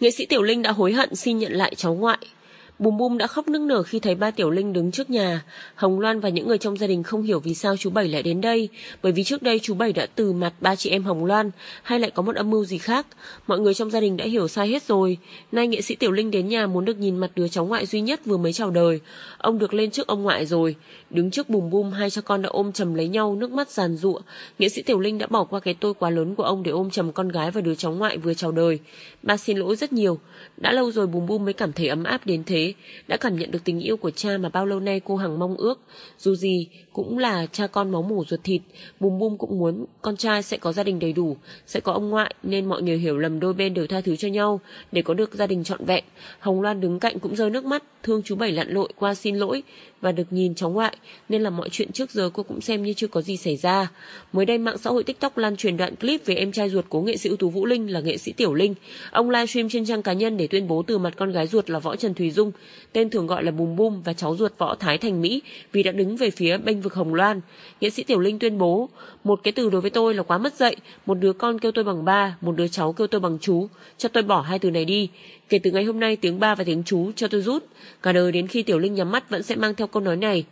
Nghệ sĩ Tiểu Linh đã hối hận xin nhận lại cháu ngoại Bùm Bùm đã khóc nức nở khi thấy ba Tiểu Linh đứng trước nhà. Hồng Loan và những người trong gia đình không hiểu vì sao chú Bảy lại đến đây, bởi vì trước đây chú Bảy đã từ mặt ba chị em Hồng Loan, hay lại có một âm mưu gì khác. Mọi người trong gia đình đã hiểu sai hết rồi. Nay nghệ sĩ Tiểu Linh đến nhà muốn được nhìn mặt đứa cháu ngoại duy nhất vừa mới chào đời. Ông được lên trước ông ngoại rồi. Đứng trước Bùm Bùm, hai cha con đã ôm chầm lấy nhau, nước mắt giàn rụa. Nghệ sĩ Tiểu Linh đã bỏ qua cái tôi quá lớn của ông để ôm chầm con gái và đứa cháu ngoại vừa chào đời. Ba xin lỗi rất nhiều. Đã lâu rồi Bùm Bùm mới cảm thấy ấm áp đến thế đã cảm nhận được tình yêu của cha mà bao lâu nay cô Hằng mong ước. Dù gì, cũng là cha con máu mủ ruột thịt, Bùm Bùm cũng muốn con trai sẽ có gia đình đầy đủ, sẽ có ông ngoại nên mọi người hiểu lầm đôi bên đều tha thứ cho nhau để có được gia đình trọn vẹn. Hồng Loan đứng cạnh cũng rơi nước mắt, thương chú Bảy lặn lội qua xin lỗi và được nhìn cháu ngoại nên là mọi chuyện trước giờ cô cũng xem như chưa có gì xảy ra. Mới đây mạng xã hội TikTok lan truyền đoạn clip về em trai ruột của nghệ sĩ ưu tú Vũ Linh là nghệ sĩ Tiểu Linh. Ông livestream trên trang cá nhân để tuyên bố từ mặt con gái ruột là Võ Trần Thùy Dung tên thường gọi là Bùm Bùm và cháu ruột võ Thái Thành Mỹ vì đã đứng về phía bên vực Hồng Loan. Nghệ sĩ Tiểu Linh tuyên bố, một cái từ đối với tôi là quá mất dạy, một đứa con kêu tôi bằng ba, một đứa cháu kêu tôi bằng chú, cho tôi bỏ hai từ này đi. Kể từ ngày hôm nay tiếng ba và tiếng chú cho tôi rút, cả đời đến khi Tiểu Linh nhắm mắt vẫn sẽ mang theo câu nói này.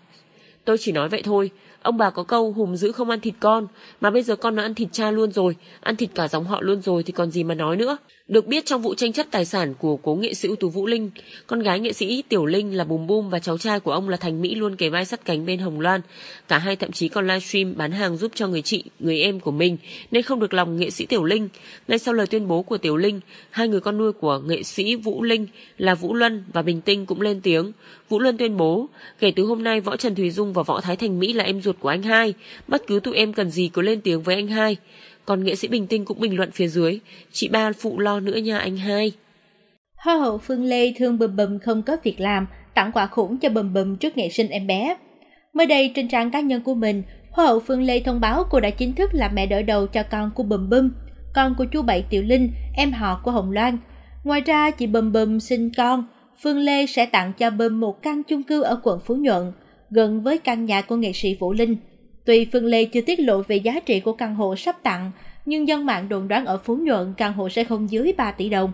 Tôi chỉ nói vậy thôi, ông bà có câu hùm giữ không ăn thịt con, mà bây giờ con đã ăn thịt cha luôn rồi, ăn thịt cả dòng họ luôn rồi thì còn gì mà nói nữa. Được biết trong vụ tranh chấp tài sản của cố nghệ sĩ ưu tú Vũ Linh, con gái nghệ sĩ Tiểu Linh là Bùm Bùm và cháu trai của ông là Thành Mỹ luôn kề vai sắt cánh bên Hồng Loan. Cả hai thậm chí còn livestream bán hàng giúp cho người chị, người em của mình nên không được lòng nghệ sĩ Tiểu Linh. Ngay sau lời tuyên bố của Tiểu Linh, hai người con nuôi của nghệ sĩ Vũ Linh là Vũ Luân và Bình Tinh cũng lên tiếng. Vũ Luân tuyên bố, kể từ hôm nay Võ Trần Thùy Dung và Võ Thái Thành Mỹ là em ruột của anh hai, bất cứ tụi em cần gì cứ lên tiếng với anh hai. Còn nghệ sĩ bình tinh cũng bình luận phía dưới, chị ba phụ lo nữa nha anh hai. Hoa hậu Phương Lê thương bầm bầm không có việc làm, tặng quà khủng cho bầm bầm trước ngày sinh em bé. Mới đây trên trang cá nhân của mình, Hoa hậu Phương Lê thông báo cô đã chính thức là mẹ đỡ đầu cho con của bầm bầm, con của chú Bảy Tiểu Linh, em họ của Hồng Loan. Ngoài ra, chị bầm bầm sinh con, Phương Lê sẽ tặng cho bầm một căn chung cư ở quận Phú Nhuận, gần với căn nhà của nghệ sĩ Vũ Linh. Tuy Phương Lê chưa tiết lộ về giá trị của căn hộ sắp tặng, nhưng dân mạng đồn đoán ở Phú Nhuận căn hộ sẽ không dưới 3 tỷ đồng.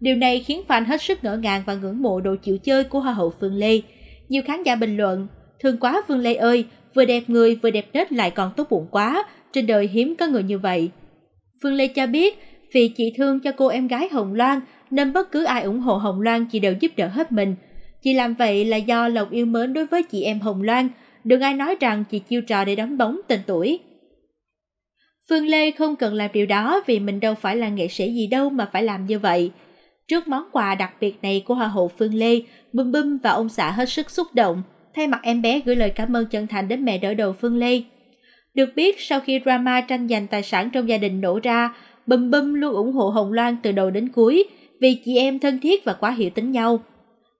Điều này khiến fan hết sức ngỡ ngàng và ngưỡng mộ độ chịu chơi của Hoa hậu Phương Lê. Nhiều khán giả bình luận, thương quá Phương Lê ơi, vừa đẹp người vừa đẹp nết lại còn tốt bụng quá, trên đời hiếm có người như vậy. Phương Lê cho biết, vì chị thương cho cô em gái Hồng Loan nên bất cứ ai ủng hộ Hồng Loan chị đều giúp đỡ hết mình. Chị làm vậy là do lòng yêu mến đối với chị em Hồng Loan, đừng ai nói rằng chị chiêu trò để đóng bóng tên tuổi. Phương Lê không cần làm điều đó vì mình đâu phải là nghệ sĩ gì đâu mà phải làm như vậy. Trước món quà đặc biệt này của Hoa hậu Phương Lê, Bum Bum và ông xã hết sức xúc động, thay mặt em bé gửi lời cảm ơn chân thành đến mẹ đỡ đầu Phương Lê. Được biết, sau khi drama tranh giành tài sản trong gia đình nổ ra, Bum Bum luôn ủng hộ Hồng Loan từ đầu đến cuối vì chị em thân thiết và quá hiểu tính nhau.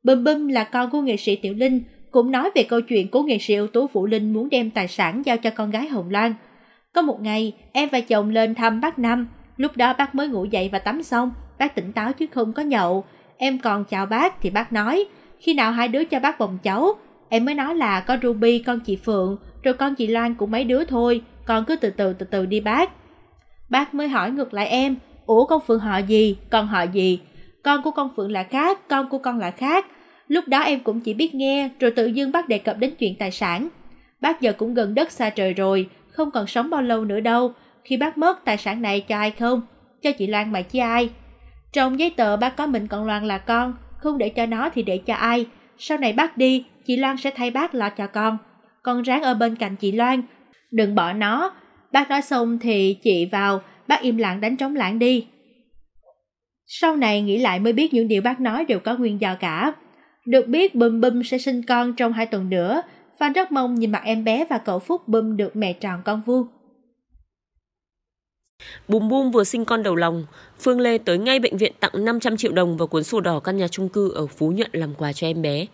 Bum Bum là con của nghệ sĩ Tiểu Linh, cũng nói về câu chuyện của nghệ sĩ ưu tú Vũ Linh muốn đem tài sản giao cho con gái Hồng Loan – có một ngày, em và chồng lên thăm bác Năm. Lúc đó bác mới ngủ dậy và tắm xong, bác tỉnh táo chứ không có nhậu. Em còn chào bác thì bác nói, khi nào hai đứa cho bác bồng cháu? Em mới nói là có Ruby, con chị Phượng, rồi con chị Loan cũng mấy đứa thôi, con cứ từ từ từ từ đi bác. Bác mới hỏi ngược lại em, ủa con Phượng họ gì, con họ gì? Con của con Phượng là khác, con của con là khác. Lúc đó em cũng chỉ biết nghe, rồi tự dưng bác đề cập đến chuyện tài sản. Bác giờ cũng gần đất xa trời rồi, không còn sống bao lâu nữa đâu, khi bác mất tài sản này cho ai không? Cho chị Loan mà chứ ai? Trong giấy tờ bác có mình còn Loan là con, không để cho nó thì để cho ai? Sau này bác đi, chị Loan sẽ thay bác lo cho con. Con ráng ở bên cạnh chị Loan, đừng bỏ nó. Bác nói xong thì chị vào, bác im lặng đánh trống lãng đi. Sau này nghĩ lại mới biết những điều bác nói đều có nguyên do cả. Được biết Bùm Bùm sẽ sinh con trong hai tuần nữa, Phan rất mong nhìn mặt em bé và cậu Phúc bơm được mẹ tròn con vuông. Bùm Bùm vừa sinh con đầu lòng, Phương Lê tới ngay bệnh viện tặng 500 triệu đồng và cuốn sổ đỏ căn nhà chung cư ở Phú Nhuận làm quà cho em bé.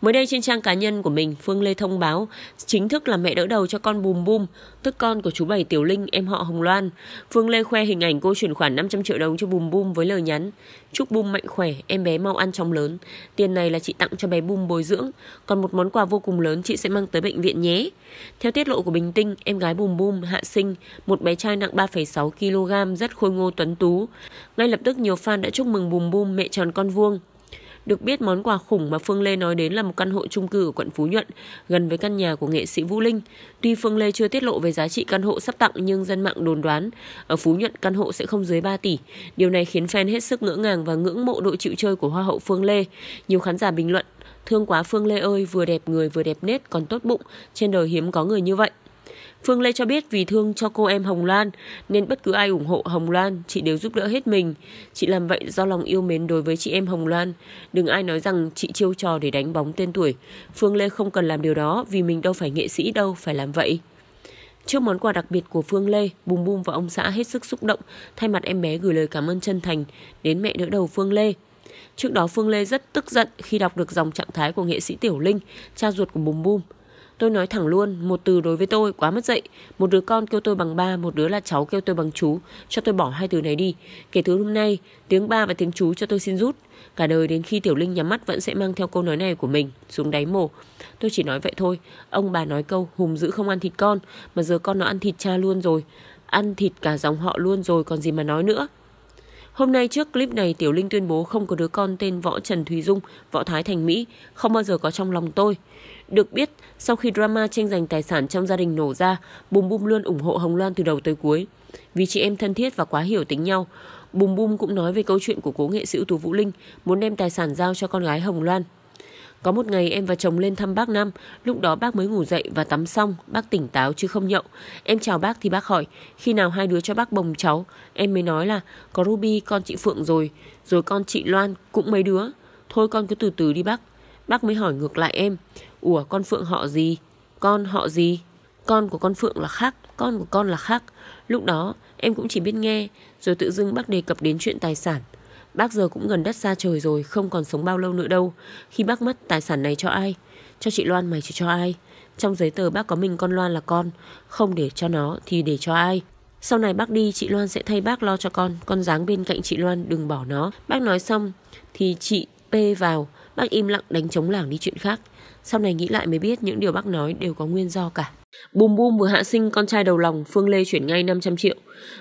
Mới đây trên trang cá nhân của mình, Phương Lê thông báo chính thức là mẹ đỡ đầu cho con Bùm Bùm, tức con của chú Bảy Tiểu Linh, em họ Hồng Loan. Phương Lê khoe hình ảnh cô chuyển khoản 500 triệu đồng cho Bùm Bùm với lời nhắn Chúc Bùm mạnh khỏe, em bé mau ăn chóng lớn. Tiền này là chị tặng cho bé Bùm bồi dưỡng, còn một món quà vô cùng lớn chị sẽ mang tới bệnh viện nhé. Theo tiết lộ của Bình Tinh, em gái Bùm Bùm hạ sinh, một bé trai nặng 3,6 kg kg rất khôi ngô tuấn tú. Ngay lập tức nhiều fan đã chúc mừng Bùm Bùm mẹ tròn con vuông. Được biết món quà khủng mà Phương Lê nói đến là một căn hộ chung cư ở quận Phú Nhuận, gần với căn nhà của nghệ sĩ Vũ Linh. Tuy Phương Lê chưa tiết lộ về giá trị căn hộ sắp tặng nhưng dân mạng đồn đoán ở Phú Nhuận căn hộ sẽ không dưới 3 tỷ. Điều này khiến fan hết sức ngỡ ngàng và ngưỡng mộ độ chịu chơi của Hoa hậu Phương Lê. Nhiều khán giả bình luận, thương quá Phương Lê ơi, vừa đẹp người vừa đẹp nết còn tốt bụng, trên đời hiếm có người như vậy. Phương Lê cho biết vì thương cho cô em Hồng Loan nên bất cứ ai ủng hộ Hồng Loan chị đều giúp đỡ hết mình. Chị làm vậy do lòng yêu mến đối với chị em Hồng Loan. Đừng ai nói rằng chị chiêu trò để đánh bóng tên tuổi. Phương Lê không cần làm điều đó vì mình đâu phải nghệ sĩ đâu phải làm vậy. Trước món quà đặc biệt của Phương Lê, Bùm Bùm và ông xã hết sức xúc động, thay mặt em bé gửi lời cảm ơn chân thành đến mẹ đỡ đầu Phương Lê. Trước đó Phương Lê rất tức giận khi đọc được dòng trạng thái của nghệ sĩ Tiểu Linh, cha ruột của Bùm Bùm. Tôi nói thẳng luôn, một từ đối với tôi quá mất dạy. Một đứa con kêu tôi bằng ba, một đứa là cháu kêu tôi bằng chú. Cho tôi bỏ hai từ này đi. Kể từ hôm nay, tiếng ba và tiếng chú cho tôi xin rút. Cả đời đến khi Tiểu Linh nhắm mắt vẫn sẽ mang theo câu nói này của mình xuống đáy mồ. Tôi chỉ nói vậy thôi. Ông bà nói câu hùng dữ không ăn thịt con, mà giờ con nó ăn thịt cha luôn rồi. Ăn thịt cả dòng họ luôn rồi còn gì mà nói nữa. Hôm nay trước clip này, Tiểu Linh tuyên bố không có đứa con tên Võ Trần Thùy Dung, Võ Thái Thành Mỹ, không bao giờ có trong lòng tôi. Được biết, sau khi drama tranh giành tài sản trong gia đình nổ ra, Bùm Bùm luôn ủng hộ Hồng Loan từ đầu tới cuối. Vì chị em thân thiết và quá hiểu tính nhau, Bùm Bùm cũng nói về câu chuyện của cố nghệ sĩ Tú Vũ Linh muốn đem tài sản giao cho con gái Hồng Loan. Có một ngày em và chồng lên thăm bác Năm, lúc đó bác mới ngủ dậy và tắm xong, bác tỉnh táo chứ không nhậu. Em chào bác thì bác hỏi, khi nào hai đứa cho bác bồng cháu? Em mới nói là có Ruby con chị Phượng rồi, rồi con chị Loan cũng mấy đứa. Thôi con cứ từ từ đi bác. Bác mới hỏi ngược lại em, ủa con Phượng họ gì? Con họ gì? Con của con Phượng là khác, con của con là khác. Lúc đó em cũng chỉ biết nghe, rồi tự dưng bác đề cập đến chuyện tài sản – Bác giờ cũng gần đất xa trời rồi, không còn sống bao lâu nữa đâu. Khi bác mất, tài sản này cho ai? Cho chị Loan mày chỉ cho ai? Trong giấy tờ bác có mình con Loan là con, không để cho nó thì để cho ai? Sau này bác đi, chị Loan sẽ thay bác lo cho con, con dáng bên cạnh chị Loan, đừng bỏ nó. Bác nói xong thì chị P vào, bác im lặng đánh chống lảng đi chuyện khác. Sau này nghĩ lại mới biết những điều bác nói đều có nguyên do cả. Bùm Bùm vừa hạ sinh con trai đầu lòng, Phương Lê chuyển ngay 500 triệu.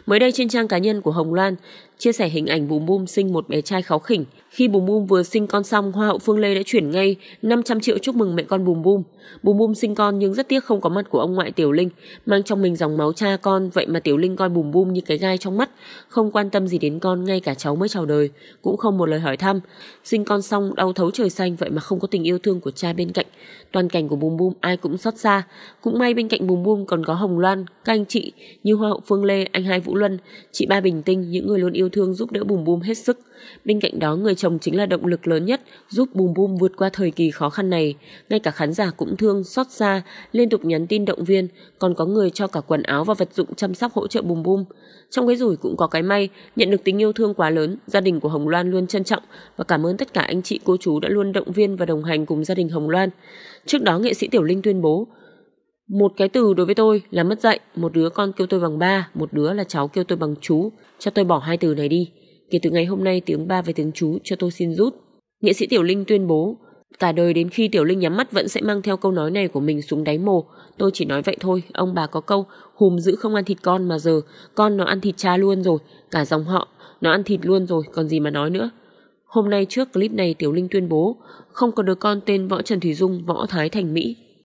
Mới đây trên trang cá nhân của Hồng Loan, chia sẻ hình ảnh Bùm Bùm sinh một bé trai kháu khỉnh. Khi Bùm Bùm vừa sinh con xong, Hoa hậu Phương Lê đã chuyển ngay 500 triệu chúc mừng mẹ con Bùm Bùm. Bùm Bùm sinh con nhưng rất tiếc không có mặt của ông ngoại Tiểu Linh, mang trong mình dòng máu cha con, vậy mà Tiểu Linh coi Bùm Bùm như cái gai trong mắt, không quan tâm gì đến con, ngay cả cháu mới chào đời, cũng không một lời hỏi thăm. Sinh con xong đau thấu trời xanh vậy mà không có tình yêu thương của cha bên cạnh. Toàn cảnh của Bùm Bùm ai cũng xót xa, cũng may bên cạnh Bùm Bùm còn có Hồng Loan, các anh chị như Hoa hậu Phương Lê, anh hai Vũ Luân, chị ba Bình Tinh, những người luôn yêu thương giúp đỡ Bùm Bùm hết sức. Bên cạnh đó, người chồng chính là động lực lớn nhất giúp Bùm Bùm vượt qua thời kỳ khó khăn này. Ngay cả khán giả cũng thương, xót xa, liên tục nhắn tin động viên, còn có người cho cả quần áo và vật dụng chăm sóc hỗ trợ Bùm Bùm. Trong cái rủi cũng có cái may, nhận được tình yêu thương quá lớn, gia đình của Hồng Loan luôn trân trọng và cảm ơn tất cả anh chị cô chú đã luôn động viên và đồng hành cùng gia đình Hồng Loan. Trước đó nghệ sĩ Tiểu Linh tuyên bố, một cái từ đối với tôi là mất dạy, một đứa con kêu tôi bằng ba, một đứa là cháu kêu tôi bằng chú, cho tôi bỏ hai từ này đi. Kể từ ngày hôm nay tiếng ba với tiếng chú cho tôi xin rút. Nghệ sĩ Tiểu Linh tuyên bố, cả đời đến khi Tiểu Linh nhắm mắt vẫn sẽ mang theo câu nói này của mình xuống đáy mồ. Tôi chỉ nói vậy thôi, ông bà có câu, hùm giữ không ăn thịt con mà giờ, con nó ăn thịt cha luôn rồi, cả dòng họ, nó ăn thịt luôn rồi, còn gì mà nói nữa. Hôm nay trước clip này Tiểu Linh tuyên bố, không có đứa con tên Võ Trần Thủy Dung, Võ Thái Thành Mỹ